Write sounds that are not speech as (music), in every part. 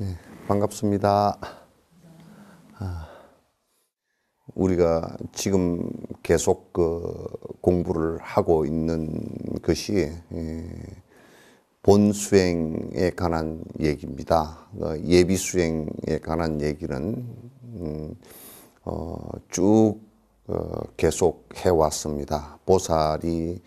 네, 반갑습니다. 아, 우리가 지금 계속 그 공부를 하고 있는 것이 예, 본 수행에 관한 얘기입니다. 그 예비 수행에 관한 얘기는 음, 어, 쭉 어, 계속 해왔습니다. 보살이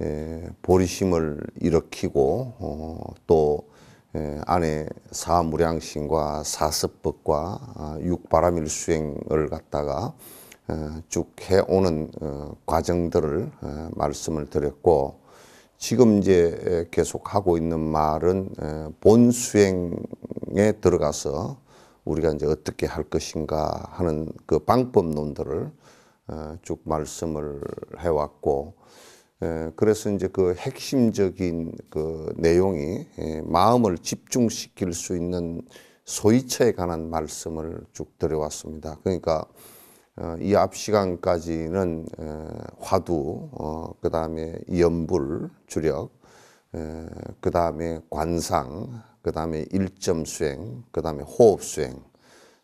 예, 보리심을 일으키고 어, 또 예, 안에 사무량신과 사습법과 아, 육바라밀 수행을 갖다가 어, 쭉 해오는 어, 과정들을 어, 말씀을 드렸고 지금 이제 계속 하고 있는 말은 본 수행에 들어가서 우리가 이제 어떻게 할 것인가 하는 그 방법론들을 쭉 말씀을 해왔고 예, 그래서 이제 그 핵심적인 그 내용이 예, 마음을 집중시킬 수 있는 소위처에 관한 말씀을 쭉 들여왔습니다. 그러니까 어, 이 앞 시간까지는 에, 어, 화두, 어, 그 다음에 연불, 주력, 어, 그 다음에 관상, 그 다음에 일점 수행, 그 다음에 호흡 수행. 에,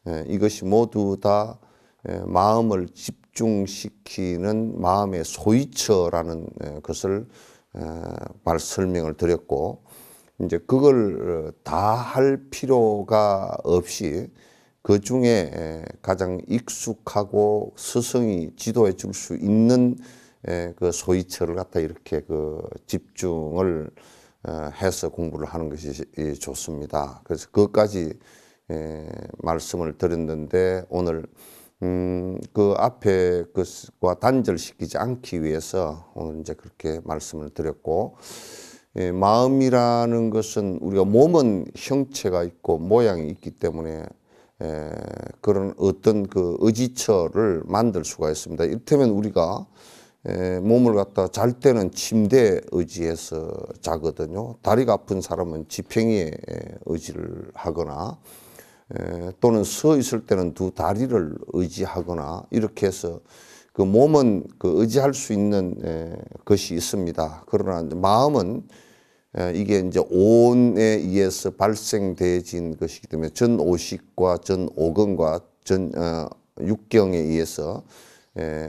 예, 이것이 모두 다 에, 예, 마음을 집 집중시키는 마음의 소이처라는 것을 말 설명을 드렸고 이제 그걸 어, 다할 필요가 없이 그 중에 가장 익숙하고 스승이 지도해 줄 수 있는 그 소위처를 갖다 이렇게 그 집중을 어, 해서 공부를 하는 것이 좋습니다. 그래서 그것까지 말씀을 드렸는데 오늘 음, 그 앞에 그와 단절시키지 않기 위해서 오늘 이제 그렇게 말씀을 드렸고, 예, 마음이라는 것은 우리가 몸은 형체가 있고 모양이 있기 때문에 예, 그런 어떤 그 의지처를 만들 수가 있습니다. 이를테면 우리가 에, 예, 몸을 갖다 잘 때는 침대에 의지해서 자거든요. 다리가 아픈 사람은 지팽이에 의지를 하거나 또는 서 있을 때는 두 다리를 의지하거나 이렇게 해서 그 몸은 그 의지할 수 있는 것이 있습니다. 그러나 마음은 이게 이제 온에 의해서 발생되어진 것이기 때문에 전오식과 전오근과 전 어, 육경에 의해서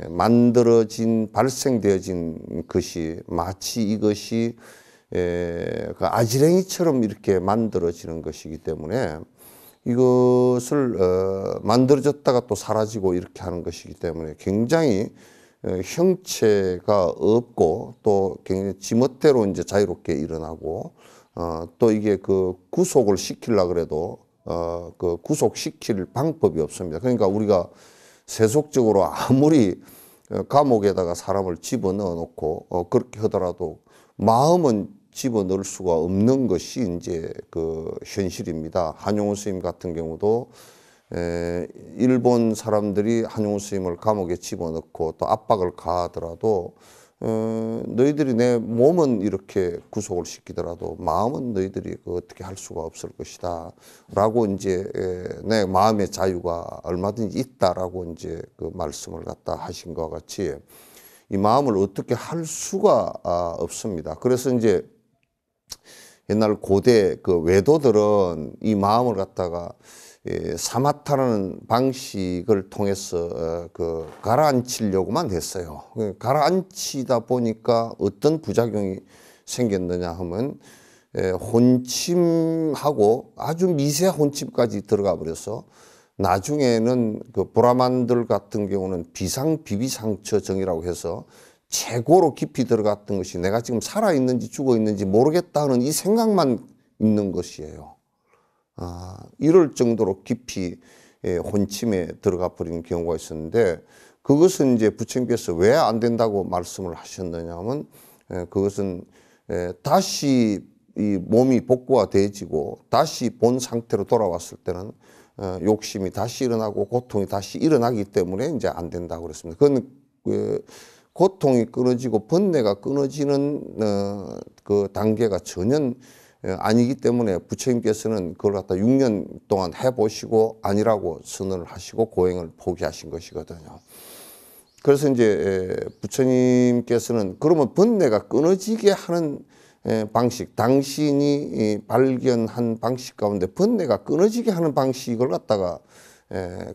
만들어진 발생되어진 것이 마치 이것이 에, 그 아지랭이처럼 이렇게 만들어지는 것이기 때문에 이것을 어, 만들어졌다가 또 사라지고 이렇게 하는 것이기 때문에 굉장히 어, 형체가 없고 또 굉장히 지멋대로 이제 자유롭게 일어나고 어, 또 이게 그 구속을 시킬라 그래도 어, 그 구속시킬 방법이 없습니다. 그러니까 우리가 세속적으로 아무리 어, 감옥에다가 사람을 집어넣어 놓고 어, 그렇게 하더라도 마음은 집어넣을 수가 없는 것이 이제 그 현실입니다. 한용운 스님 같은 경우도 에, 일본 사람들이 한용운 스님을 감옥에 집어넣고 또 압박을 가하더라도 어, 너희들이 내 몸은 이렇게 구속을 시키더라도 마음은 너희들이 그 어떻게 할 수가 없을 것이다. 라고 이제 내 마음의 자유가 얼마든지 있다라고 이제 그 말씀을 갖다 하신 것 같이 이 마음을 어떻게 할 수가 아, 없습니다. 그래서 이제 옛날 고대 그 외도들은 이 마음을 갖다가 예, 사마타라는 방식을 통해서 어, 그 가라앉히려고만 했어요. 가라앉히다 보니까 어떤 부작용이 생겼느냐 하면 예, 혼침하고 아주 미세 혼침까지 들어가 버려서 나중에는 그 보라만들 같은 경우는 비상 비비상처정이라고 해서 최고로 깊이 들어갔던 것이 내가 지금 살아있는지 죽어있는지 모르겠다는 이 생각만 있는 것이에요. 아, 이럴 정도로 깊이 예, 혼침에 들어가 버린 경우가 있었는데 그것은 이제 부처님께서 왜 안 된다고 말씀을 하셨느냐 하면 예, 그것은 예, 다시 이 몸이 복구가되지고 다시 본 상태로 돌아왔을 때는 어, 욕심이 다시 일어나고 고통이 다시 일어나기 때문에 이제 안 된다고 그랬습니다. 그건 그, 고통이 끊어지고 번뇌가 끊어지는 어, 그 단계가 전혀 어, 아니기 때문에 부처님께서는 그걸 갖다 6년 동안 해보시고 아니라고 선언을 하시고 고행을 포기하신 것이거든요. 그래서 이제 부처님께서는 그러면 번뇌가 끊어지게 하는 방식, 당신이 발견한 방식 가운데 번뇌가 끊어지게 하는 방식을 갖다가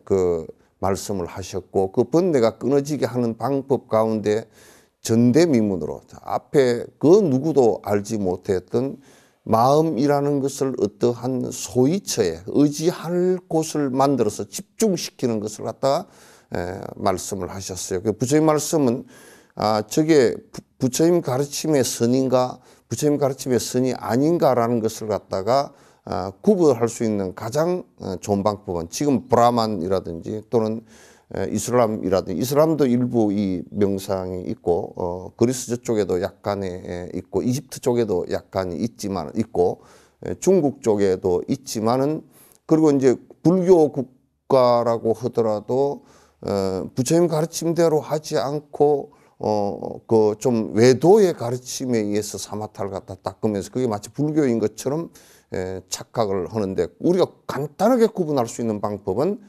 그 말씀을 하셨고 그 번뇌가 끊어지게 하는 방법 가운데 전대미문으로 앞에 그 누구도 알지 못했던 마음이라는 것을 어떠한 소위처에 의지할 곳을 만들어서 집중시키는 것을 갖다가 에, 말씀을 하셨어요. 그 부처님 말씀은 아, 저게 부처님 가르침의 선인가 부처님 가르침의 선이 아닌가라는 것을 갖다가 아, 구분할 수 있는 가장 어, 좋은 방법은 지금 브라만이라든지 또는 이슬람이라든지 이슬람도 일부 이 명상이 있고 어, 그리스 쪽에도 약간의 있고 이집트 쪽에도 약간이 있지만 있고 중국 쪽에도 있지만은 그리고 이제 불교 국가라고 하더라도 어, 부처님 가르침대로 하지 않고 어, 그 좀 외도의 가르침에 의해서 사마탈를 갖다 닦으면서 그게 마치 불교인 것처럼 착각을 하는데 우리가 간단하게 구분할 수 있는 방법은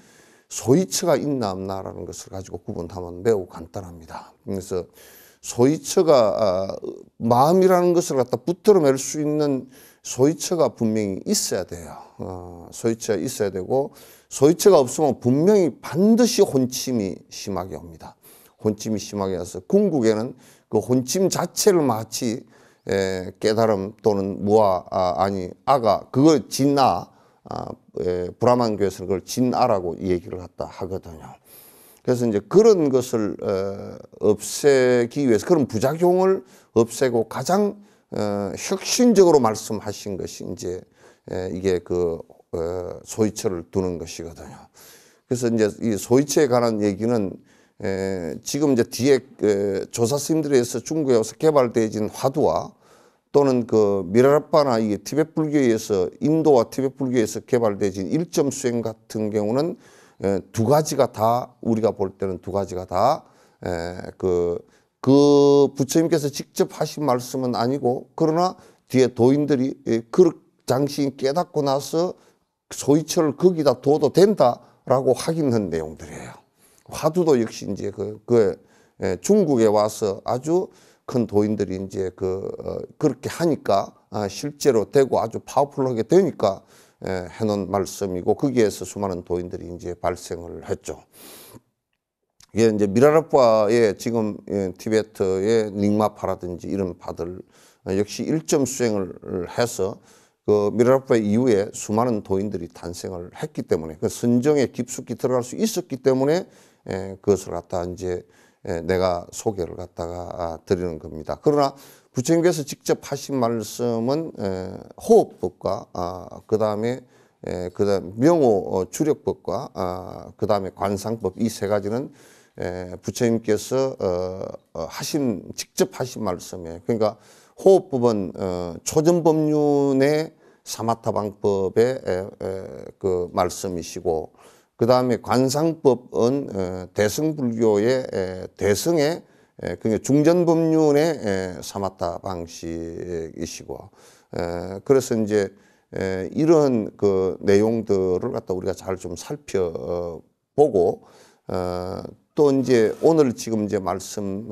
소이처가 있나 없나라는 것을 가지고 구분하면 매우 간단합니다. 그래서 소이처가 아, 마음이라는 것을 갖다 붙들어낼수 있는 소이처가 분명히 있어야 돼요. 어, 소이처가 있어야 되고 소이처가 없으면 분명히 반드시 혼침이 심하게 옵니다. 혼침이 심하게 와서 궁극에는 그 혼침 자체를 마치 에, 예, 깨달음 또는 무아 아, 니 아가 그걸 진나 아, 예, 브라만 교에서는 그걸 진아라고 얘기를 했다 하거든요. 그래서 이제 그런 것을 에, 어, 없애기 위해서 그런 부작용을 없애고 가장 어, 혁신적으로 말씀하신 것이 이제 에, 예, 이게 그 어, 소위처를 두는 것이거든요. 그래서 이제 이소위처에 관한 얘기는 에, 지금 이제 뒤에 에, 조사 스님들에 의해서 중국에 와서 개발되어진 화두와 또는 그 미라라빠나 이게 티벳 불교에 의해서 인도와 티벳 불교에 서 개발되어진 일점 수행 같은 경우는 에, 두 가지가 다 우리가 볼 때는 두 가지가 다그그 그 부처님께서 직접 하신 말씀은 아니고 그러나 뒤에 도인들이 그 장신이 깨닫고 나서 소위철을 거기다 둬도 된다라고 확인한 내용들이에요. 화두도 역시 이제 그, 그 예, 중국에 와서 아주 큰 도인들이 이제 그, 어, 그렇게 하니까 아, 실제로 되고 아주 파워풀하게 되니까 예, 해놓은 말씀이고 거기에서 수많은 도인들이 이제 발생을 했죠. 이게 이제 미라르파의 지금 예, 티베트의 닉마파라든지 이런 파들 어, 역시 일점 수행을 해서 그 미라르파 이후에 수많은 도인들이 탄생을 했기 때문에 그 선정에 깊숙이 들어갈 수 있었기 때문에 예, 그것을 갖다 이제 예, 내가 소개를 갖다가 아, 드리는 겁니다. 그러나 부처님께서 직접 하신 말씀은 예, 호흡법과 아, 그 다음에 그 다음 명호 어, 주력법과 아, 그 다음에 관상법 이 세 가지는 부처님께서 어, 어, 하신 직접 하신 말씀이에요. 그러니까 호흡법은 초전법륜의 사마타 방법의 그 말씀이시고 그 다음에 관상법은 어, 대승불교의 대승의 그게 중전법륜의 사마타 방식이시고 그래서 이제 이런 그 내용들을 갖다 우리가 잘 좀 살펴보고 어, 또 이제 오늘 지금 이제 말씀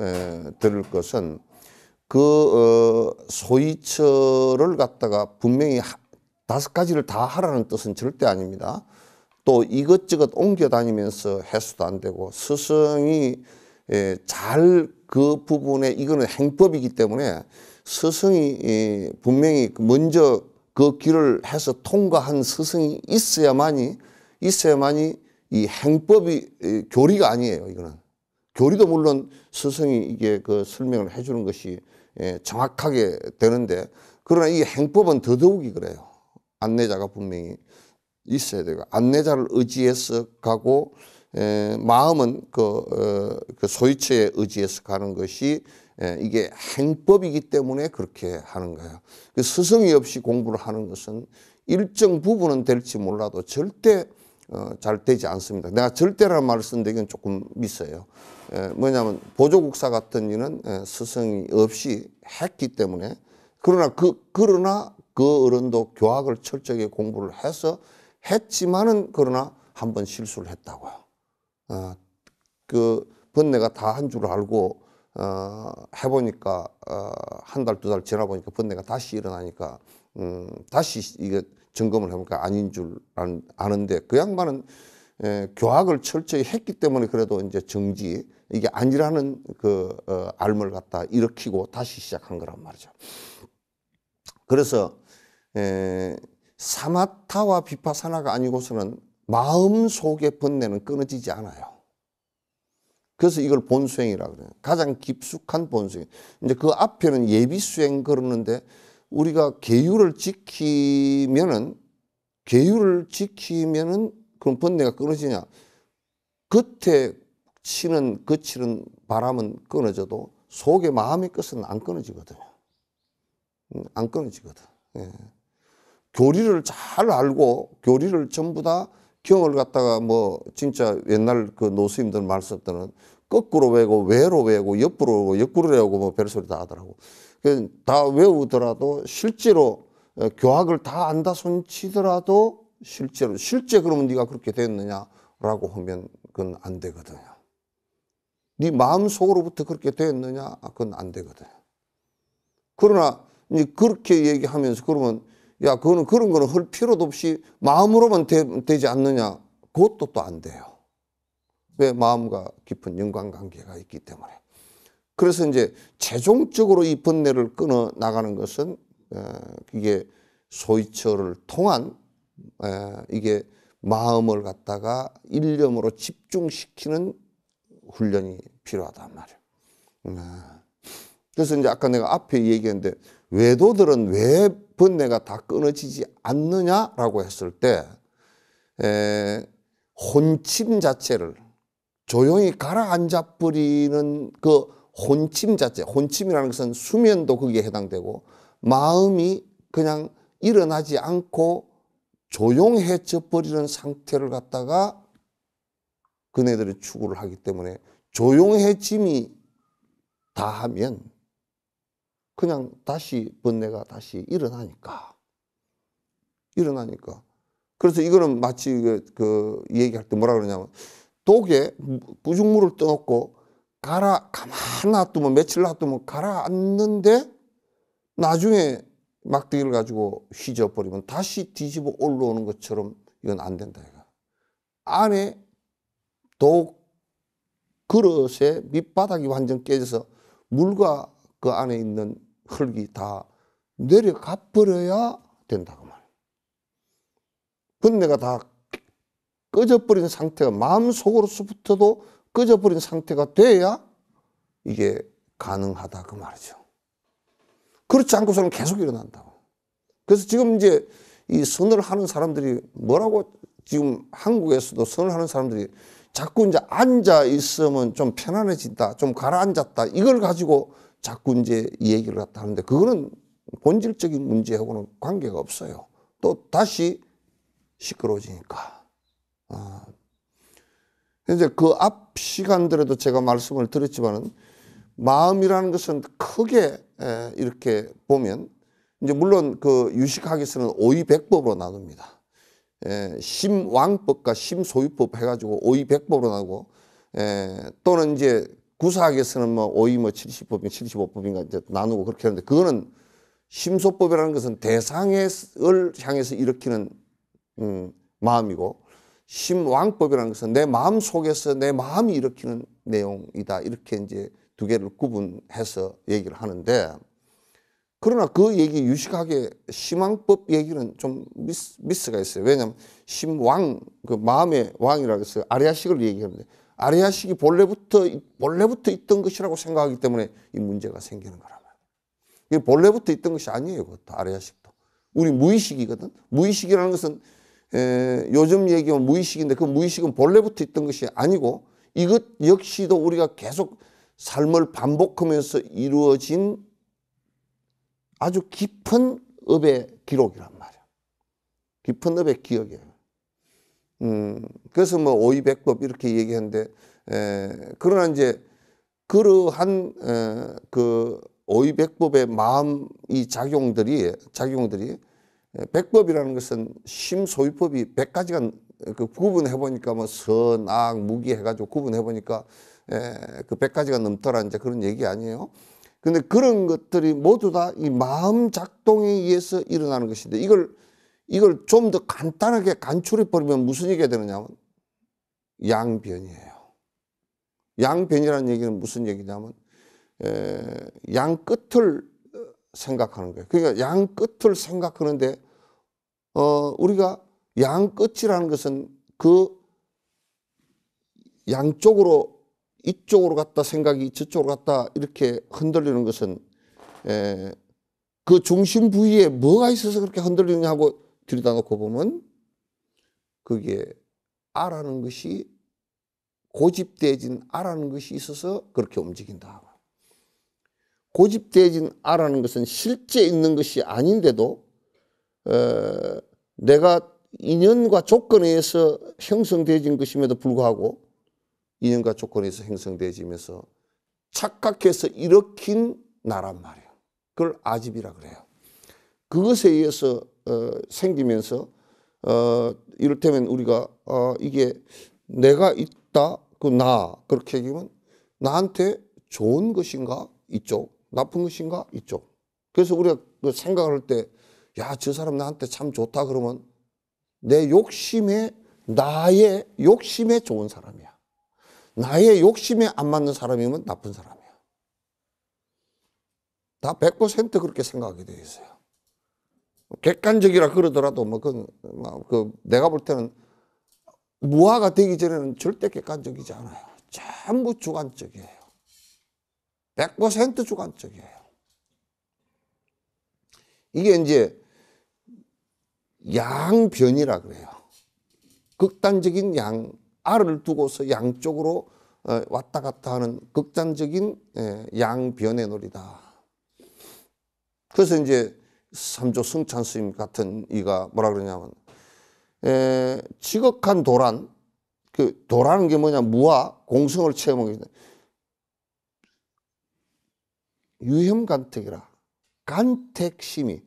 드릴 것은 그 어, 소위처를 갖다가 분명히 다섯 가지를 다 하라는 뜻은 절대 아닙니다. 또 이것저것 옮겨 다니면서 해수도 안 되고 스승이 예, 잘그 부분에 이거는 행법이기 때문에 스승이 예, 분명히 먼저 그 길을 해서 통과한 스승이 있어야만이 있어야만이 이 행법이 교리가 아니에요 이거는 교리도 물론 스승이 이게 그 설명을 해주는 것이 예, 정확하게 되는데 그러나 이 행법은 더더욱이 그래요 안내자가 분명히 있어야 되고 안내자를 의지해서 가고 에, 마음은 그, 어, 그 소유체에 의지해서 가는 것이 에, 이게 행법이기 때문에 그렇게 하는 거예요. 그 스승이 없이 공부를 하는 것은 일정 부분은 될지 몰라도 절대 어, 잘 되지 않습니다. 내가 절대라는 말을 쓴데기는 조금 미어요 에, 뭐냐면 보조국사 같은 일는 에, 스승이 없이 했기 때문에 그러나 그 그러나 그 어른도 교학을 철저하게 공부를 해서 했지만은 그러나 한 번 실수를 했다고요. 어, 그 번뇌가 다 한 줄 알고 어, 해보니까 어, 한 달, 두 달 지나 보니까 번뇌가 다시 일어나니까 음, 다시 이게 점검을 해보니까 아닌 줄 아는데 그 양반은 에, 예, 교학을 철저히 했기 때문에 그래도 이제 정지 이게 아니라는 그 어, 알물 갖다 일으키고 다시 시작한 거란 말이죠. 그래서 에, 예, 사마타와 비파사나가 아니고서는 마음 속의 번뇌는 끊어지지 않아요. 그래서 이걸 본수행이라 그래요. 가장 깊숙한 본수행. 이제 그 앞에는 예비수행 그러는데 우리가 계율을 지키면은 계율을 지키면은 그럼 번뇌가 끊어지냐? 겉에 치는 거치는 바람은 끊어져도 속의 마음의 것은 안 끊어지거든요. 음, 안 끊어지거든. 예. 교리를 잘 알고 교리를 전부 다 경을 갖다가 뭐 진짜 옛날 그 노수님들 말씀 때는 거꾸로 외고 외로 외고 옆으로 외고 옆구로 외고 뭐 별소리 다 하더라고. 그 다 외우더라도 실제로 어, 교학을 다 안다 손치더라도 실제로 실제 그러면 네가 그렇게 됐느냐라고 하면 그건 안 되거든요. 네 마음속으로부터 그렇게 됐느냐 아, 그건 안 되거든요. 그러나 이제 그렇게 얘기하면서 그러면 야, 그거는 그런 거는 할 필요도 없이 마음으로만 되, 지 않느냐. 그것도 또 안 돼요. 왜 마음과 깊은 연관 관계가 있기 때문에. 그래서 이제 최종적으로 이 번뇌를 끊어 나가는 것은 이게 소이처를 통한 이게 마음을 갖다가 일념으로 집중시키는 훈련이 필요하단 말이에요. 음, 그래서 이제 아까 내가 앞에 얘기했는데 외도들은 왜 번뇌가 다 끊어지지 않느냐라고 했을 때 에, 혼침 자체를 조용히 가라앉아 버리는 그 혼침 자체, 혼침이라는 것은 수면도 거기에 해당되고 마음이 그냥 일어나지 않고 조용해져 버리는 상태를 갖다가 그네들이 추구를 하기 때문에 조용해짐이 다하면 그냥 다시 번뇌가 다시 일어나니까 일어나니까 그래서 이거는 마치 그, 그 얘기할 때 뭐라 그러냐면 독에 부중물을 떠놓고 가라 가만 놔두면 며칠 놔두면 가라앉는데 나중에 막대기를 가지고 휘저버리면 다시 뒤집어 올라오는 것처럼 이건 안 된다 이거 안에 독 그릇의 밑바닥이 완전 깨져서 물과 그 안에 있는 흙이 다 내려가 버려야 된다 고 말. 번뇌가 다 꺼져버린 상태가 마음속으로서부터도 꺼져버린 상태가 돼야 이게 가능하다 그 말이죠. 그렇지 않고서는 계속 일어난다고. 그래서 지금 이제 이 선을 하는 사람들이 뭐라고 지금 한국에서도 선을 하는 사람들이 자꾸 이제 앉아 있으면 좀 편안해진다, 좀 가라앉았다 이걸 가지고 자꾸 이제 이 얘기를 갖다 하는데 그거는 본질적인 문제하고는 관계가 없어요. 또 다시 시끄러워지니까. 아. 이제 그 앞 시간들에도 제가 말씀을 드렸지만은 마음이라는 것은 크게 이렇게 보면 이제 물론 그 유식학에서는 오이백법으로 나눕니다. 예, 심왕법과 심소유법 해가지고 오이백법으로 나고 예, 또는 이제 구사학에서는 뭐 오이 뭐 70법인 75법인가 이제 나누고 그렇게 하는데 그거는 심소법이라는 것은 대상을 향해서 일으키는 음, 마음이고 심왕법이라는 것은 내 마음 속에서 내 마음이 일으키는 내용이다 이렇게 이제 두 개를 구분해서 얘기를 하는데 그러나 그 얘기 유식하게 심왕법 얘기는 좀 미스, 미스가 있어요. 왜냐하면 심왕 그 마음의 왕이라고 해서 아리아식을 얘기하는데 아리아식이 본래부터 본래부터 있던 것이라고 생각하기 때문에 이 문제가 생기는 거라면 이게 본래부터 있던 것이 아니에요. 그것도 아리아식도 우리 무의식이거든. 무의식이라는 것은 에, 요즘 얘기하면 무의식인데 그 무의식은 본래부터 있던 것이 아니고 이것 역시도 우리가 계속 삶을 반복하면서 이루어진 아주 깊은 업의 기록이란 말이야. 깊은 업의 기억이에요. 음, 그래서 뭐 오이백법 이렇게 얘기하는데, 에, 그러나 이제 그러한 에, 그 오이백법의 마음 이 작용들이 작용들이 백법이라는 것은 심소유법이 1 0 0 가지가 그 구분해 보니까 뭐 선악 무기 해가지고 구분해 보니까 그1 0 0 가지가 넘더라 이제 그런 얘기 아니에요. 근데 그런 것들이 모두 다 이 마음 작동에 의해서 일어나는 것인데 이걸 이걸 좀 더 간단하게 간추려버리면 무슨 얘기가 되느냐면 양변이에요. 양변이라는 얘기는 무슨 얘기냐면 양 끝을 생각하는 거예요. 그러니까 양 끝을 생각하는데 어, 우리가 양 끝이라는 것은 그 양쪽으로 이쪽으로 갔다 생각이 저쪽으로 갔다 이렇게 흔들리는 것은 에, 그 중심 부위에 뭐가 있어서 그렇게 흔들리느냐 고 들여다 놓고 보면 그게 아라는 것이 고집돼진 아라는 것이 있어서 그렇게 움직인다. 고집돼진 아라는 것은 실제 있는 것이 아닌데도 어, 내가 인연과 조건에 의해서 형성되어진 것임에도 불구하고 인연과 조건에 의해서 형성돼지면서 착각해서 일으킨 나란 말이에요. 그걸 아집이라 그래요. 그것에 의해서 어, 생기면서 어, 이를테면 우리가 어, 이게 내가 있다 그나 그렇게 얘기하면 나한테 좋은 것인가 이쪽 나쁜 것인가 이쪽 그래서 우리가 그 생각할 때 야 저 사람 나한테 참 좋다 그러면 내 욕심에 나의 욕심에 좋은 사람이야 나의 욕심에 안 맞는 사람이면 나쁜 사람이야 다 100% 그렇게 생각하게 되어 있어요 객관적이라 그러더라도 뭐, 그, 그, 내가 볼 때는 무화가 되기 전에는 절대 객관적이지 않아요. 전부 주관적이에요. 100% 주관적이에요. 이게 이제 양변이라 그래요. 극단적인 양, 알을 두고서 양쪽으로 어, 왔다 갔다 하는 극단적인 예, 양변의 놀이다. 그래서 이제 삼조 승찬수임 같은 이가 뭐라 그러냐면 에, 지극한 도란 그 도라는 게 뭐냐 무와 공성을 채험하게 된다. 유형간택이라 간택심이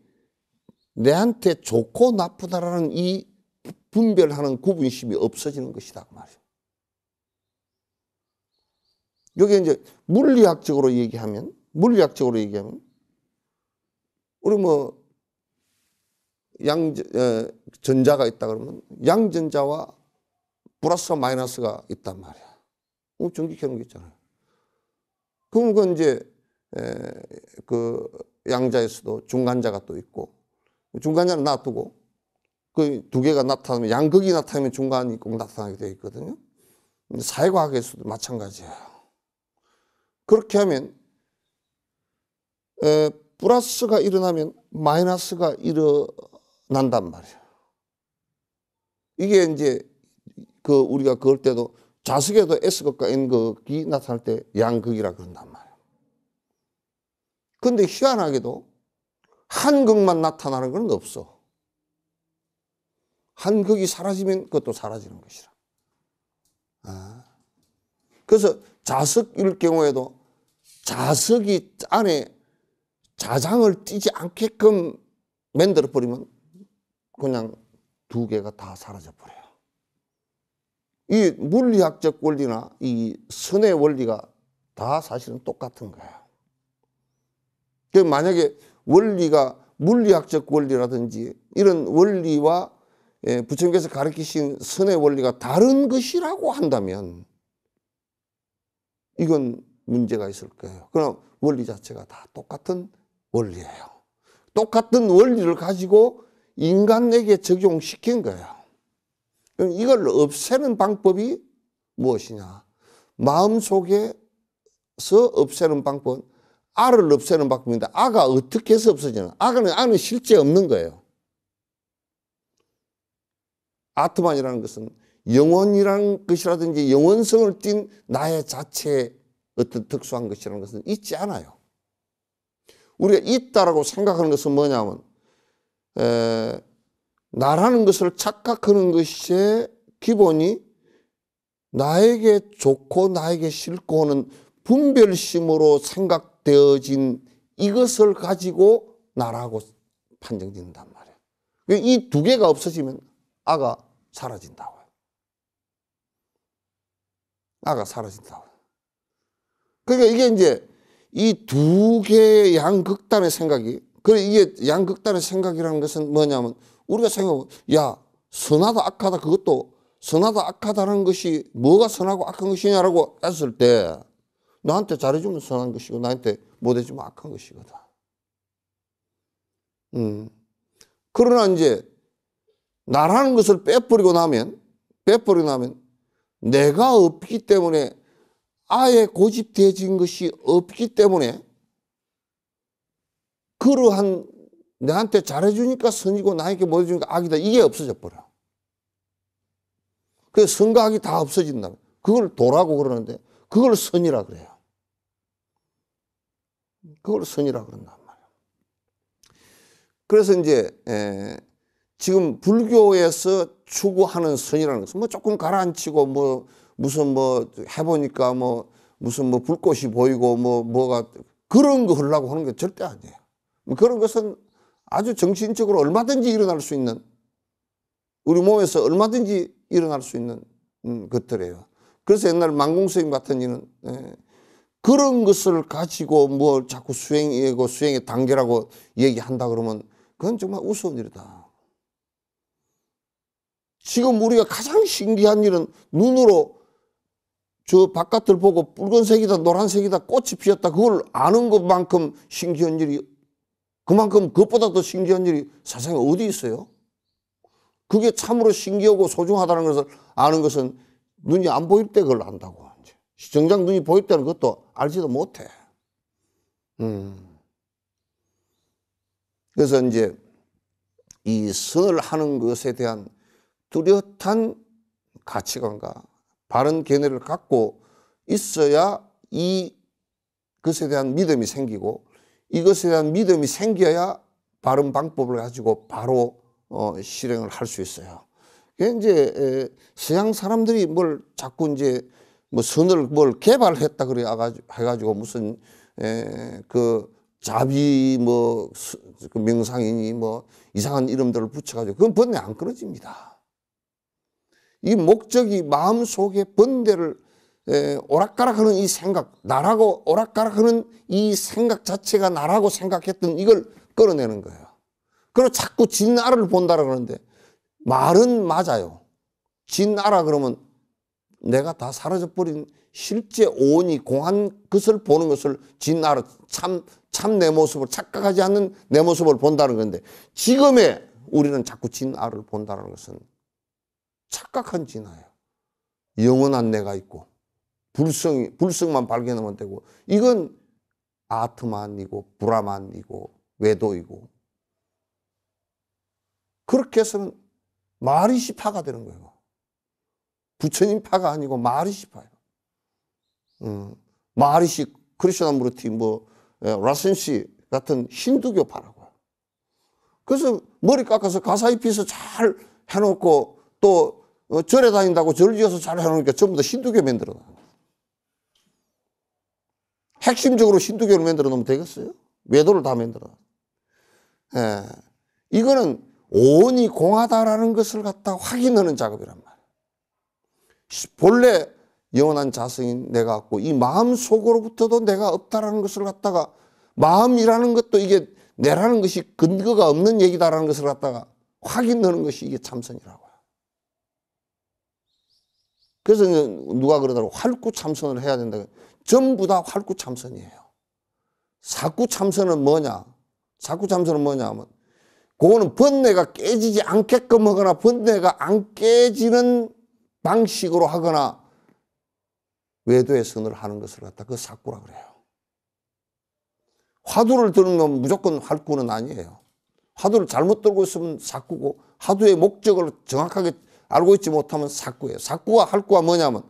내한테 좋고 나쁘다라는 이 분별하는 구분심이 없어지는 것이다 그 말이에요. 여기 이제 물리학적으로 얘기하면 물리학적으로 얘기하면 우리 뭐 양, 에, 어, 전자가 있다 그러면 양전자와 플러스와 마이너스가 있단 말이야. 전기 어, 켜는 게 있잖아요. 그럼 그 이제 에, 그 양자에서도 중간자가 또 있고 중간자는 놔두고 그 두 개가 나타나면 양극이 나타나면 중간이 꼭 나타나게 되어 있거든요. 사회과학에서도 마찬가지예요. 그렇게 하면 플러스가 일어나면 마이너스가 일어난단 말이야. 이게 이제 그 우리가 그럴 때도 좌석에도 S극과 N극이 나타날 때 양극이라 그런단 말이야. 근데 희한하게도 한 극만 나타나는 건 없어. 한 극이 사라지면 그것도 사라지는 것이라. 아. 그래서 자석일 경우에도 자석이 안에 자장을 띄지 않게끔 만들어 버리면 그냥 두 개가 다 사라져 버려요. 이 물리학적 원리나 이 선의 원리가 다 사실은 똑같은 거예요. 그 만약에 원리가 물리학적 원리라든지 이런 원리와 예, 부처님께서 가르치신 선의 원리가 다른 것이라고 한다면 이건 문제가 있을 거예요. 그럼 원리 자체가 다 똑같은 원리예요. 똑같은 원리를 가지고 인간에게 적용시킨 거예요. 그럼 이걸 없애는 방법이 무엇이냐? 마음속에서 없애는 방법 아를 없애는 방법인데 아가 어떻게 해서 없어지나? 아가는 아는 실제 없는 거예요. 아트만이라는 것은 영혼이라는 것이라든지 영원성을 띤 나의 자체의 어떤 특수한 것이라는 것은 있지 않아요. 우리가 있다라고 생각하는 것은 뭐냐면 에, 나라는 것을 착각하는 것이 기본이 나에게 좋고 나에게 싫고 하는 분별심으로 생각되어진 이것을 가지고 나라고 판정짓는단 말이에요. 이 두 개가 없어지면 아가 사라진다고요. 아가 사라진다고요. 그러니까 이게 이제 이두 개의 양극단의 생각이 그래 이게 양극단의 생각이라는 것은 뭐냐면 우리가 생각하면야 선하다 악하다 그것도 선하다 악하다는 것이 뭐가 선하고 악한 것이냐라고 했을 때 나한테 잘해주면 선한 것이고 나한테 못해주면 악한 것이거든. 음. 그러나 이제 나라는 것을 빼버리고 나면 빼버리고 나면 내가 없기 때문에 아예 고집되어진 것이 없기 때문에 그러한 내한테 잘해주니까 선이고 나에게 못해주니까 뭐 악이다. 이게 없어져 버려. 그래서 선과 악이 다 없어진다. 그걸 도라고 그러는데 그걸 선이라 그래요. 그걸 선이라 그런단 말이에요. 그래서 이제 에, 지금 불교에서 추구하는 선이라는 것은 뭐 조금 가라앉히고 뭐 무슨 뭐 해보니까 뭐 무슨 뭐 불꽃이 보이고 뭐 뭐가 그런 거 하려고 하는 게 절대 아니에요. 뭐 그런 것은 아주 정신적으로 얼마든지 일어날 수 있는 우리 몸에서 얼마든지 일어날 수 있는 음, 것들이에요. 그래서 옛날 만공스님 같은 이는 예, 그런 것을 가지고 뭐 자꾸 수행이고 그 수행의 단계라고 얘기한다 그러면 그건 정말 우스운 일이다. 지금 우리가 가장 신기한 일은 눈으로 저 바깥을 보고 붉은색이다 노란색이다 꽃이 피었다 그걸 아는 것만큼 신기한 일이 그만큼 그것보다 도 신기한 일이 세상에 어디 있어요? 그게 참으로 신기하고 소중하다는 것을 아는 것은 눈이 안 보일 때 그걸 안다고 이제. 정작 눈이 보일 때는 그것도 알지도 못해. 음. 그래서 이제 이 선을 하는 것에 대한 뚜렷한 가치관과 바른 견해를 갖고 있어야 이 것에 대한 믿음이 생기고 이것에 대한 믿음이 생겨야 바른 방법을 가지고 바로 어, 실행을 할 수 있어요. 이제 서양 사람들이 뭘 자꾸 이제 뭐 선을 뭘 개발했다 그래 해가지고 무슨 에, 그 자비 뭐그 명상이니 뭐 이상한 이름들을 붙여가지고 그건 번뇌 안 끊어집니다. 이 목적이 마음속에 번대를 오락가락하는 이 생각, 나라고 오락가락하는 이 생각 자체가 나라고 생각했던 이걸 끌어내는 거예요. 그리고 자꾸 진나라를 본다라 그러는데 말은 맞아요. 진나라 그러면 내가 다 사라져버린 실제 온이 공한 것을 보는 것을 진나라 참, 참 내 모습을 착각하지 않는 내 모습을 본다는 건데 지금의 우리는 자꾸 진나라를 본다는 것은 착각한 진화예요. 영원한 내가 있고 불성 불성만 발견하면 되고 이건 아트만이고 브라만이고 외도이고 그렇게 해서는 마리시파가 되는 거예요. 부처님 파가 아니고 마리시파예요. 음, 마리시 크리스나무르티 뭐 예, 라센시 같은 힌두교 파라고요. 그래서 머리 깎아서 가사입피서잘 해놓고 또 어, 절에 다닌다고 절을 지어서 잘해놓으니까 전부 다 신두교 만들어 핵심적으로 신두교를 만들어 놓으면 되겠어요? 외도를 다 만들어 예. 이거는 온이 공하다라는 것을 갖다 확인하는 작업이란 말이에요. 본래 영원한 자성인 내가 없고 이 마음 속으로부터도 내가 없다라는 것을 갖다가 마음이라는 것도 이게 내라는 것이 근거가 없는 얘기다라는 것을 갖다가 확인하는 것이 이게 참선이라고. 그래서 누가 그러더라고 활구 참선을 해야 된다. 전부 다 활구 참선이에요. 사구 참선은 뭐냐? 사구 참선은 뭐냐 하면 그거는 번뇌가 깨지지 않게끔 하거나 번뇌가 안 깨지는 방식으로 하거나 외도의 선을 하는 것을 갖다 그 사구라 그래요. 화두를 들으면 무조건 활구는 아니에요. 화두를 잘못 들고 있으면 사구고 화두의 목적을 정확하게 알고 있지 못하면 사꾸예요. 사꾸와 할꾸가 뭐냐면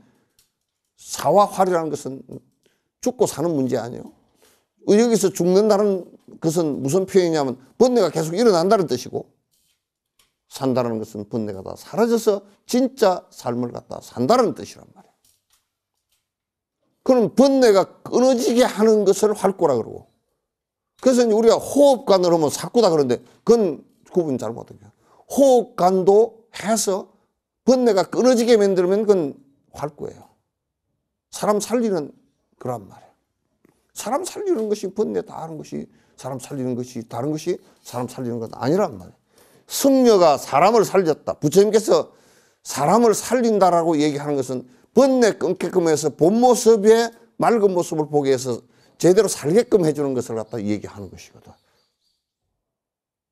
사와 활이라는 것은 죽고 사는 문제 아니에요. 여기서 죽는다는 것은 무슨 표현이냐면 번뇌가 계속 일어난다는 뜻이고 산다는 것은 번뇌가 다 사라져서 진짜 삶을 갖다 산다는 뜻이란 말이에요. 그럼 번뇌가 끊어지게 하는 것을 활꼬라 그러고 그래서 우리가 호흡관을 하면 사꾸다 그러는데 그건 구분 잘 못해요. 호흡관도 해서 번뇌가 끊어지게 만들면 그건 할거예요 사람 살리는 그란 말이에요. 사람 살리는 것이 번뇌 다 하는 것이 사람 살리는 것이 다른 것이 사람 살리는 것 아니란 말이에요. 승려가 사람을 살렸다. 부처님께서 사람을 살린다라고 얘기하는 것은 번뇌 끊게끔 해서 본 모습의 맑은 모습을 보게 해서 제대로 살게끔 해주는 것을 갖다 얘기하는 것이거든.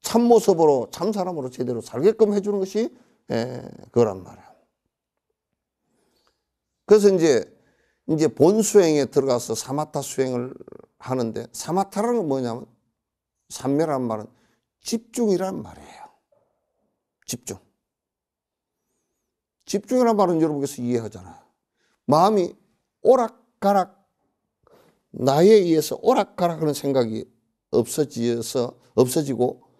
참모습으로 참사람으로 제대로 살게끔 해주는 것이 예, 그거란 말이야. 그래서 이제 이제 본 수행에 들어가서 사마타 수행을 하는데 사마타라는 건 뭐냐면 삼매란 말은 집중이란 말이에요. 집중. 집중이란 말은 여러분께서 이해하잖아요. 마음이 오락가락 나에 의해서 오락가락 하는 생각이 없어지어서 없어지고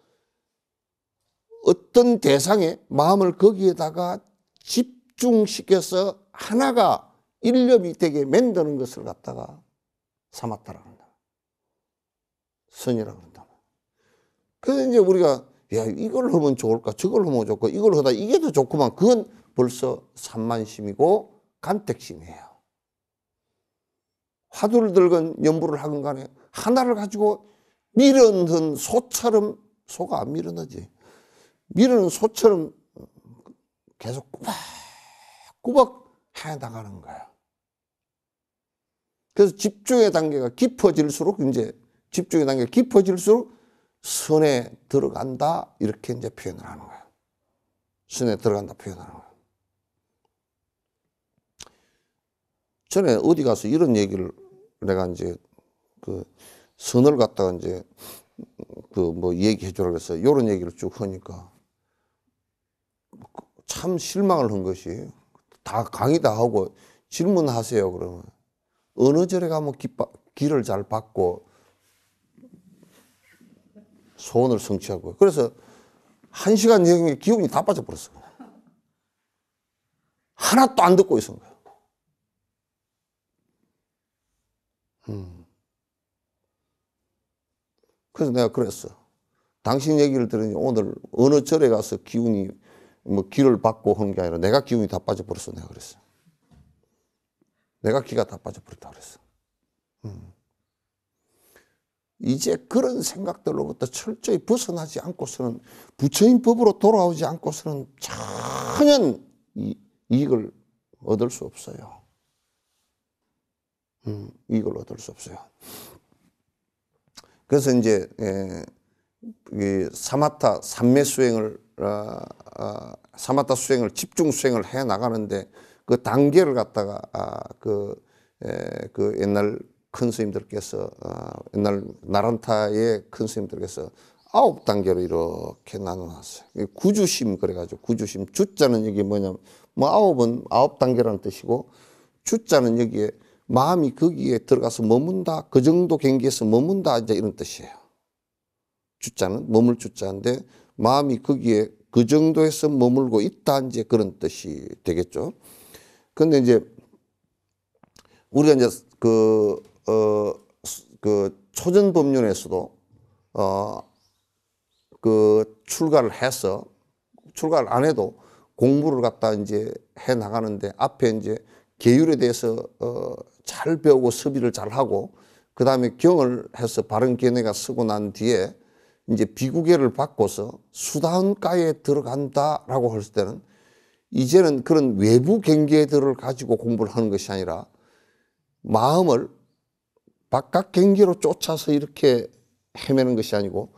어떤 대상에 마음을 거기에다가 집중시켜서 하나가 일념이 되게 만드는 것을 갖다가 삼았다라 한다. 선이라고 한다. 그래서 이제 우리가 야 이걸 하면 좋을까 저걸 하면 좋고 이걸 하다 이게 더 좋구만 그건 벌써 산만심이고 간택심이에요. 화두를 들건 연부를 하건 간에 하나를 가지고 밀어넣은 소처럼 소가 안 밀어넣지. 미르는 소처럼 계속 꾸박꾸박 해나가는 거야. 그래서 집중의 단계가 깊어질수록 이제 집중의 단계가 깊어질수록 선에 들어간다 이렇게 이제 표현을 하는 거야. 선에 들어간다 표현하는 거야. 전에 어디 가서 이런 얘기를 내가 이제 그 선을 갖다가 이제 그 뭐 얘기해 주라 그래서 이런 얘기를 쭉 하니까 참 실망을 한 것이 다 강의 다 하고 질문하세요 그러면 어느 절에 가면 기빠, 길을 잘 받고 소원을 성취하고 그래서 한 시간 여행에 기운이 다 빠져버렸어 하나도 안 듣고 있은 거야 음. 그래서 내가 그랬어 당신 얘기를 들으니 오늘 어느 절에 가서 기운이 뭐 기를 받고 하는 게 아니라 내가 기운이 다 빠져버렸어. 내가 그랬어. 내가 기가 다 빠져버렸다 그랬어. 음. 이제 그런 생각들로부터 철저히 벗어나지 않고서는 부처인 법으로 돌아오지 않고서는 전혀 이, 이익을 얻을 수 없어요. 음, 이익 얻을 수 없어요. 그래서 이제 예, 이 사마타 삼매 수행을 아, 아, 사마타 수행을 집중 수행을 해 나가는데 그 단계를 갖다가 아, 그, 그 옛날 큰 스님들께서 아, 옛날 나란타의 큰 스님들께서 아홉 단계로 이렇게 나눠놨어요. 구주심 그래가지고 구주심 주자는 여기 뭐냐면 뭐 아홉은 아홉 단계라는 뜻이고 주자는 여기에 마음이 거기에 들어가서 머문다 그 정도 경계에서 머문다 이제 이런 뜻이에요. 주자는 머물 주자인데 마음이 거기에 그 정도에서 머물고 있다 이제 그런 뜻이 되겠죠. 근데 이제 우리가 이제 그, 어, 그 초전 법률에서도 어, 그 출가를 해서 출가를 안 해도 공부를 갖다 이제 해 나가는데 앞에 이제 계율에 대해서 어, 잘 배우고 섭비를 잘 하고 그 다음에 경을 해서 바른 견해가 쓰고 난 뒤에 이제 비구개를 바꿔서 수단가에 들어간다라고 할 때는 이제는 그런 외부 경계들을 가지고 공부를 하는 것이 아니라 마음을 바깥 경계로 쫓아서 이렇게 헤매는 것이 아니고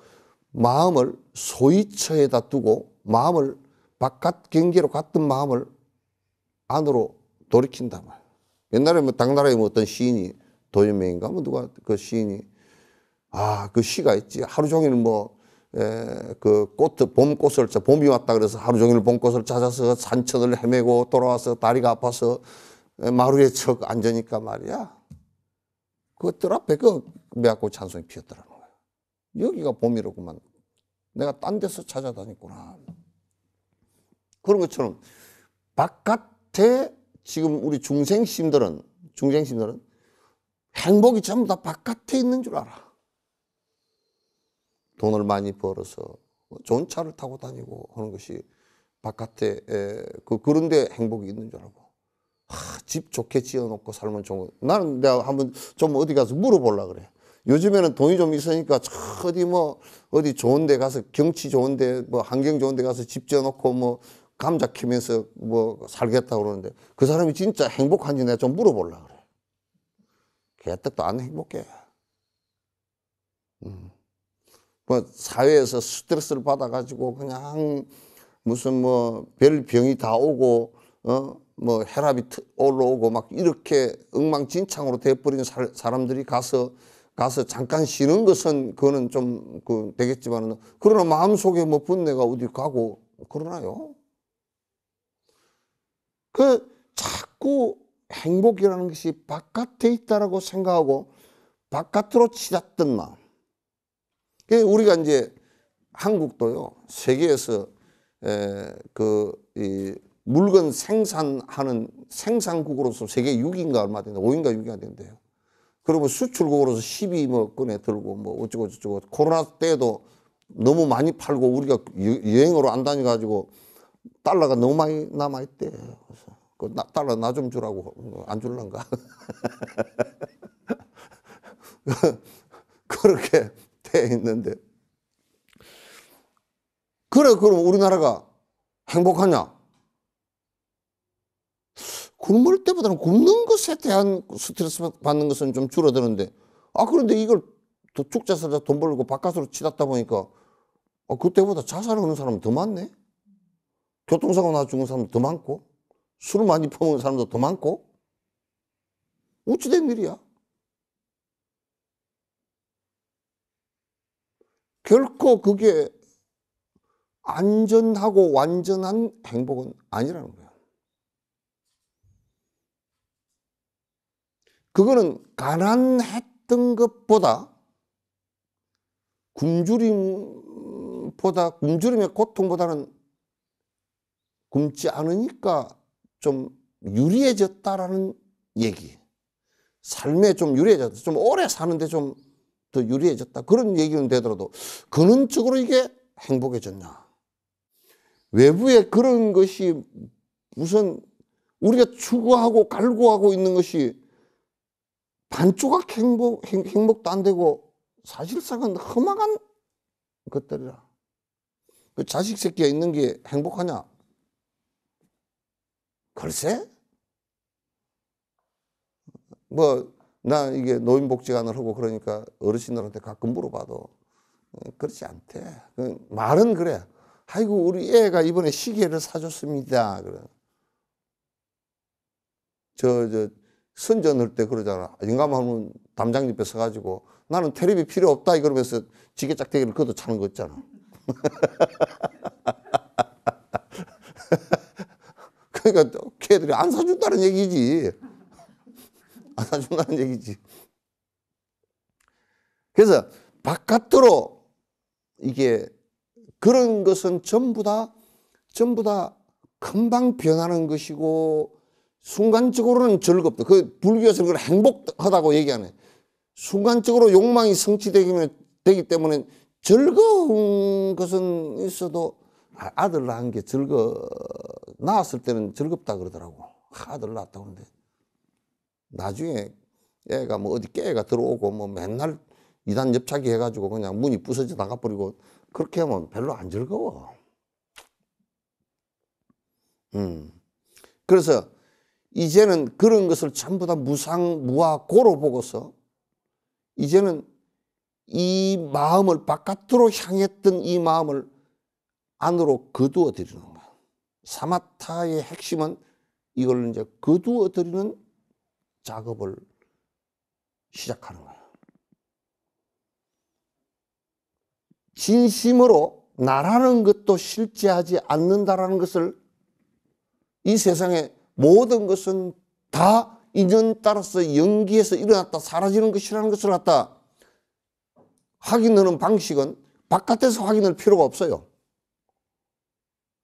마음을 소위처에다 두고 마음을 바깥 경계로 갔던 마음을 안으로 돌이킨다 말이야. 옛날에 뭐 당나라에 뭐 어떤 시인이 도연명인가 뭐 누가 그 시인이 아, 그 시가 있지. 하루 종일 뭐, 에, 그 꽃, 봄꽃을, 봄이 왔다 그래서 하루 종일 봄꽃을 찾아서 산천을 헤매고 돌아와서 다리가 아파서 마루에 척 앉으니까 말이야. 그것들 앞에 그 매화꽃 찬송이 피었더라는 거야. 여기가 봄이로구만. 내가 딴 데서 찾아다녔구나. 그런 것처럼 바깥에 지금 우리 중생심들은, 중생심들은 행복이 전부 다 바깥에 있는 줄 알아. 돈을 많이 벌어서 좋은 차를 타고 다니고 하는 것이 바깥에 그 그런데 행복이 있는 줄 알고 하, 집 좋게 지어놓고 살면 좋은 나는 내가 한번 좀 어디 가서 물어보려 그래 요즘에는 돈이 좀 있으니까 어디 뭐 어디 좋은 데 가서 경치 좋은 데 뭐 환경 좋은 데 가서 집 지어놓고 뭐 감자 키면서 뭐 살겠다 그러는데 그 사람이 진짜 행복한지 내가 좀물어보려 그래 개떡도 안 행복해 음. 뭐 사회에서 스트레스를 받아가지고 그냥 무슨 뭐 별 병이 다 오고 어뭐 혈압이 올라오고 막 이렇게 엉망진창으로 돼버린 사, 사람들이 가서 가서 잠깐 쉬는 것은 그거는 좀 그 되겠지만은 그러나 마음속에 뭐 분내가 어디 가고 그러나요? 그 자꾸 행복이라는 것이 바깥에 있다라고 생각하고 바깥으로 치닫던 마음. 예, 우리가 이제 한국도요 세계에서 그이 물건 생산하는 생산국으로서 세계 6인가 얼마 된다 5인가 6인가 된대요. 그러면 수출국으로서 1 2뭐 꺼내 들고 뭐 어쩌고 저쩌고 코로나 때에도 너무 많이 팔고 우리가 여행으로 안 다녀가지고 달러가 너무 많이 남아있대. 그래서 그 나, 달러 나 좀 주라고 안 줄란가. (laughs) 그렇게 돼 있는데. 그래, 그럼 우리나라가 행복하냐? 굶을 때보다는 굶는 것에 대한 스트레스 받는 것은 좀 줄어드는데, 아, 그런데 이걸 죽자 살자 돈 벌고 바깥으로 치닫다 보니까, 아, 그때보다 자살하는 사람이 더 많네? 교통사고 나 죽은 사람도 더 많고, 술을 많이 퍼먹은 사람도 더 많고, 우찌된 일이야? 결코 그게 안전하고 완전한 행복은 아니라는 거예요. 그거는 가난했던 것보다 굶주림보다 굶주림의 고통보다는 굶지 않으니까 좀 유리해졌다라는 얘기. 삶에 좀 유리해졌다. 좀 오래 사는데 좀더 유리해졌다. 그런 얘기는 되더라도 근원적으로 이게 행복해졌냐. 외부의 그런 것이 우선 우리가 추구하고 갈구하고 있는 것이 반조각 행복, 행, 행복도 안 되고 사실상은 험악한 것들이라. 그 자식 새끼가 있는 게 행복하냐? 글쎄? 뭐, 나 이게 노인복지관을 하고 그러니까 어르신들한테 가끔 물어봐도 어, 그렇지 않대. 그 말은 그래. 아이고 우리 애가 이번에 시계를 사줬습니다. 그래. 저, 저, 선전할 때 그러잖아. 영감하면 담장 옆에 서가지고 나는 테레비 필요 없다 이러면서 지게 짝대기를 그도 차는 거 있잖아. (laughs) 그러니까 걔들이 안 사준다는 얘기지. 안아준다는 얘기지. 그래서 바깥으로 이게 그런 것은 전부 다 전부 다 금방 변하는 것이고 순간적으로는 즐겁다. 그 불교에서 그걸 행복하다고 얘기하네. 순간적으로 욕망이 성취되기 때문에 즐거운 것은 있어도 아, 아들 낳은 게 즐거, 나았을 때는 즐겁다 그러더라고. 아들 낳았다 그러는데. 나중에 애가 뭐 어디 깨가 들어오고 뭐 맨날 이단 엽차기 해가지고 그냥 문이 부서져 나가버리고 그렇게 하면 별로 안 즐거워. 음. 그래서 이제는 그런 것을 전부 다 무상, 무화고로 보고서 이제는 이 마음을 바깥으로 향했던 이 마음을 안으로 거두어 드리는 거야. 사마타의 핵심은 이걸 이제 거두어 드리는 작업을 시작하는 거예요. 진심으로 나라는 것도 실제하지 않는다라는 것을 이 세상의 모든 것은 다 인연 따라서 연기에서 일어났다 사라지는 것이라는 것을 갖다 확인하는 방식은 바깥에서 확인할 필요가 없어요.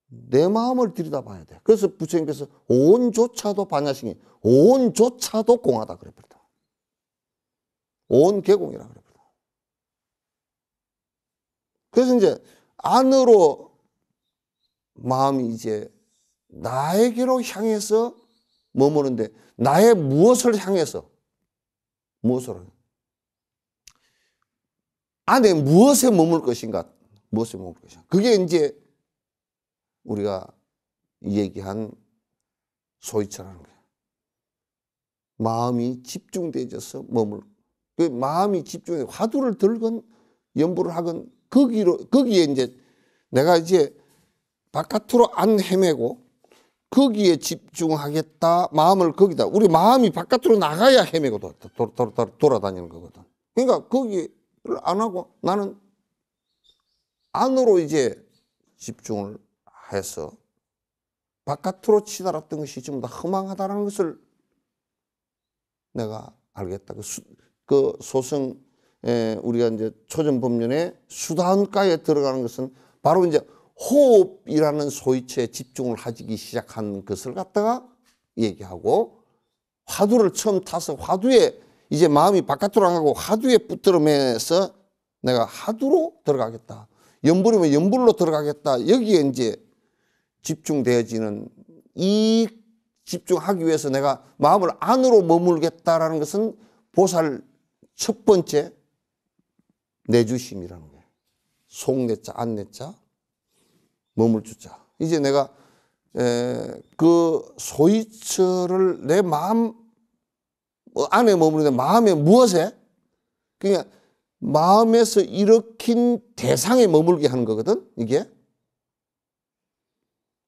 내 마음을 들여다봐야 돼. 그래서 부처님께서 온조차도 반야심이 온조차도 공하다 그랬습니다. 온 개공이라 그랬습니다. 그래서 이제 안으로 마음이 이제 나에게로 향해서 머무는데 나의 무엇을 향해서 무엇을 안에 무엇에 머물 것인가 무엇에 머물 것인가 그게 이제 우리가 얘기한 소유처라는 거야. 마음이 집중되어져서 머물. 그 마음이 집중해 화두를 들건 연부를 하건 거기로 거기에 이제 내가 이제 바깥으로 안 헤매고 거기에 집중하겠다 마음을 거기다 우리 마음이 바깥으로 나가야 헤매고 돌, 돌, 돌, 돌아다니는 거거든 그러니까 거기를 안 하고 나는 안으로 이제 집중을 해서 바깥으로 치달았던 것이 전부 다 허망하다는 것을 내가 알겠다. 그, 수, 그 소승 에, 우리가 이제 초전법륜의 수단가에 들어가는 것은 바로 이제 호흡이라는 소위체에 집중을 하기 시작한 것을 갖다가 얘기하고 화두를 처음 타서 화두에 이제 마음이 바깥으로 가고 화두에 붙들어매서 내가 화두로 들어가겠다. 연불이면 연불로 들어가겠다. 여기에 이제 집중되어지는 이 집중하기 위해서 내가 마음을 안으로 머물겠다라는 것은 보살 첫 번째 내주심이라는 거예요. 속내자, 안내자, 머물주자. 이제 내가 그소위처를내 마음 뭐 안에 머무르는마음의 무엇에? 그냥 마음에서 일으킨 대상에 머물게 하는 거거든, 이게.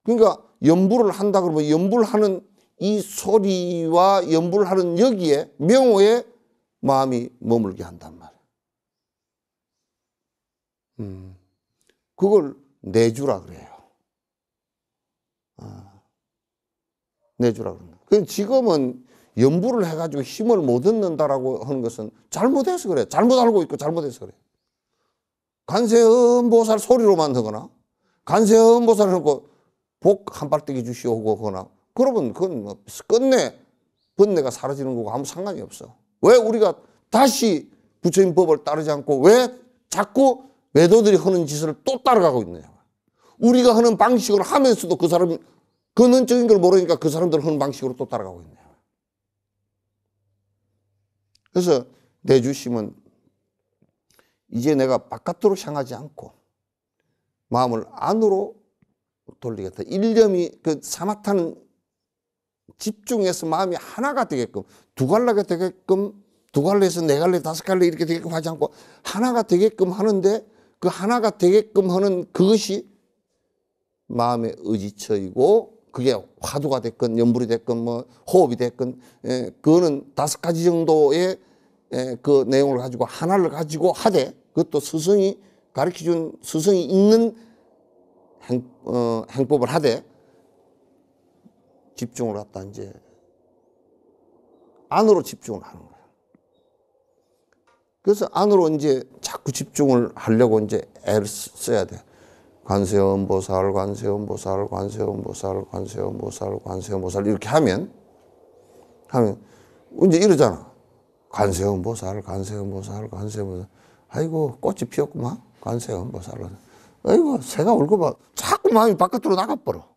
그러니까 염불을 한다 그러면 염불하는이 소리와 염불하는 여기에 명호의 마음이 머물게 한단 말이에요. 음, 그걸 내주라 그래요. 아, 내주라 그런다. 그 그러니까 지금은 연부를 해가지고 힘을 못 얻는다라고 하는 것은 잘못해서 그래. 잘못 알고 있고 잘못해서 그래. 간세음보살 소리로만 하거나 간세음보살을 놓고 복한 발대기 주시오고 거나 그러면 그건 뭐 끝내 번뇌가 사라지는 거고 아무 상관이 없어. 왜 우리가 다시 부처님 법을 따르지 않고 왜 자꾸 외도들이 하는 짓을 또 따라가고 있느냐. 우리가 하는 방식으로 하면서도 그 사람 근원적인 그 걸 모르니까 그 사람들 하는 방식으로 또 따라가고 있네요. 그래서 내주심은 이제 내가 바깥으로 향하지 않고 마음을 안으로 돌리겠다. 일념이 그 사마타는 집중해서 마음이 하나가 되게끔 두 갈래가 되게끔 두 갈래에서 네 갈래 다섯 갈래 이렇게 되게끔 하지 않고 하나가 되게끔 하는데 그 하나가 되게끔 하는 그것이 마음의 의지처이고 그게 화두가 됐건 연불이 됐건 뭐 호흡이 됐건 예, 그거는 다섯 가지 정도의 예, 그 내용을 가지고 하나를 가지고 하되 그것도 스승이 가르쳐준 스승이 있는 행, 어, 행법을 하되 집중을 갖다 이제 안으로 집중을 하는 거예요. 그래서 안으로 이제 자꾸 집중을 하려고 이제 애를 써야 돼. 관세음보살, 관세음보살, 관세음보살, 관세음보살, 관세음보살 이렇게 하면 하면 이제 이러잖아. 관세음보살, 관세음보살, 관세음보살. 아이고 꽃이 피었구만. 관세음보살은. 아이고, 새가 울고 막 자꾸 마음이 바깥으로 나가버려.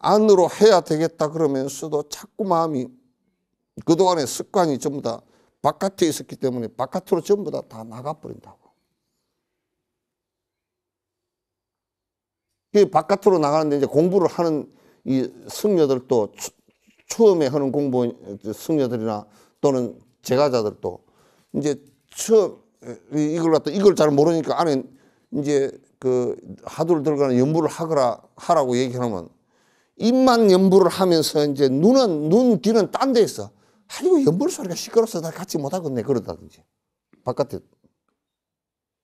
안으로 해야 되겠다 그러면서도 자꾸 마음이 그동안의 습관이 전부 다 바깥에 있었기 때문에 바깥으로 전부 다, 다 나가버린다고. 그 바깥으로 나가는데 이제 공부를 하는 이 승려들도 추, 처음에 하는 공부 승려들이나 또는 제가자들도 이제 처음 이걸 갖다 이걸 잘 모르니까 안에 이제 그 하도를 들어가는 연부를 하거라 하라고 얘기하면 입만 연부를 하면서 이제 눈은 눈 뒤는 딴 데 있어. 아니고 연불 소리가 시끄러워서 나 같이 못하겠네 그러다든지 바깥에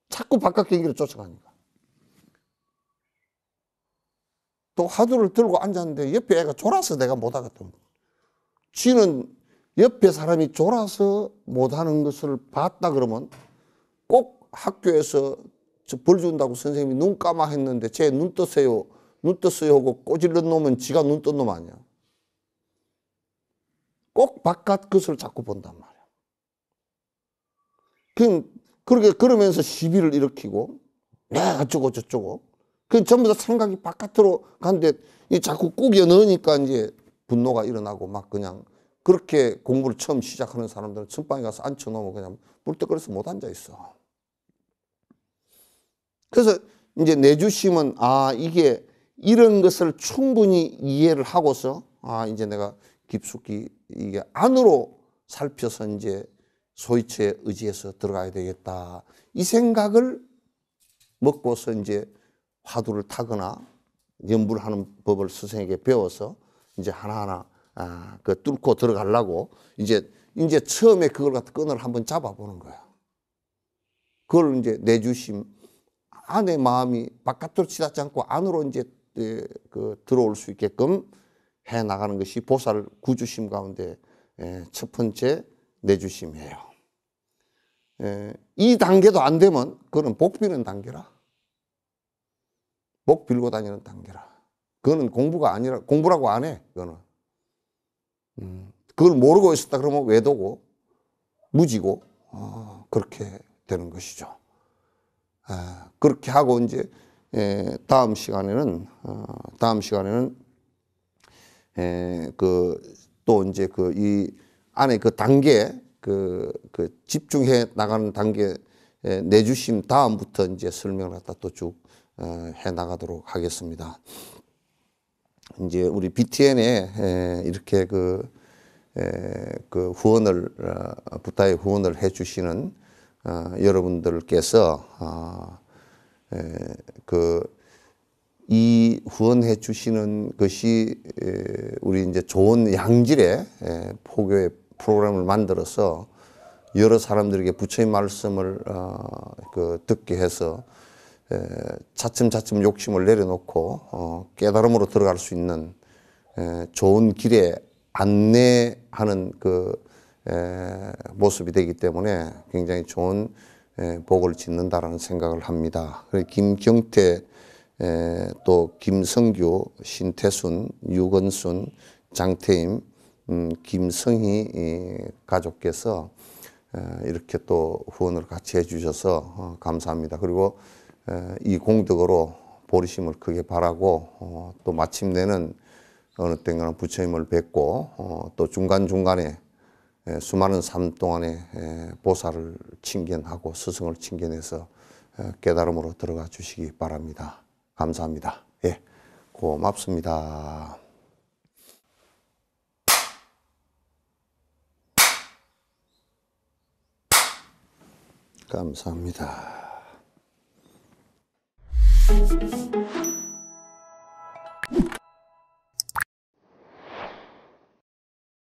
자꾸 바깥 경기를 쫓아가니까 또 하두를 들고 앉았는데 옆에 애가 졸아서 내가 못하겠다 쥐는 옆에 사람이 졸아서 못하는 것을 봤다 그러면 꼭 학교에서 저 벌 준다고 선생님이 눈 감아 했는데 쟤눈 뜨세요. 눈 뜨세요 하고 꼬질른 놈은 지가 눈뜬놈 아니야. 꼭 바깥 것을 자꾸 본단 말이야. 그냥 그렇게 그러면서 시비를 일으키고 네 어쩌고 저쩌고 그 전부 다 생각이 바깥으로 간데 이 자꾸 꾸겨 넣으니까 이제 분노가 일어나고 막 그냥 그렇게 공부를 처음 시작하는 사람들은 첫방에 가서 앉혀놓으면 그냥 물떡거려서 못 앉아있어. 그래서 이제 내주심은 아 이게 이런 것을 충분히 이해를 하고서 아 이제 내가 깊숙이 이게 안으로 살펴서 이제 소이체에 의지해서 들어가야 되겠다 이 생각을 먹고서 이제 화두를 타거나 염불 하는 법을 스승에게 배워서 이제 하나하나 아, 그 뚫고 들어가려고 이제 이제 처음에 그걸 갖다 끈을 한번 잡아보는 거야. 그걸 이제 내주심 안의 마음이 바깥으로 치닫지 않고 안으로 이제 예, 그 들어올 수 있게끔 해 나가는 것이 보살 구주심 가운데 예, 첫 번째 내주심이에요. 예, 이 단계도 안 되면 그거는 복 비는 단계라. 목 빌고 다니는 단계라. 그거는 공부가 아니라 공부라고 안 해. 그거는. 음, 그걸 모르고 있었다 그러면 외도고 무지고 어, 그렇게 되는 것이죠. 아, 그렇게 하고 이제 예, 다음 시간에는 어, 다음 시간에는 예, 그또 이제 그 이 안에 그 단계 그, 그 집중해 나가는 단계 예, 내주심 다음부터 이제 설명을 갖다 또 쭉 어, 해 나가도록 하겠습니다. 이제 우리 BTN에 이렇게 그, 그 후원을 어, 부타의 후원을 해주시는 어, 여러분들께서 어, 그이 후원해 주시는 것이 우리 이제 좋은 양질의 에, 포교의 프로그램을 만들어서 여러 사람들에게 부처님 말씀을 어, 그 듣게 해서 차츰차츰 욕심을 내려놓고 깨달음으로 들어갈 수 있는 좋은 길에 안내하는 그 모습이 되기 때문에 굉장히 좋은 복을 짓는다라는 생각을 합니다. 김경태, 또 김성규, 신태순, 유건순, 장태임, 음, 김성희 가족께서 이렇게 또 후원을 같이 해주셔서 어, 감사합니다. 그리고 이 공덕으로 보리심을 크게 바라고 어, 또 마침내는 어느 때인가는 부처님을 뵙고 어, 또 중간중간에 예, 수많은 삶 동안에 예, 보살을 칭견하고 스승을 칭견해서 예, 깨달음으로 들어가 주시기 바랍니다. 감사합니다. 예, 고맙습니다. 감사합니다.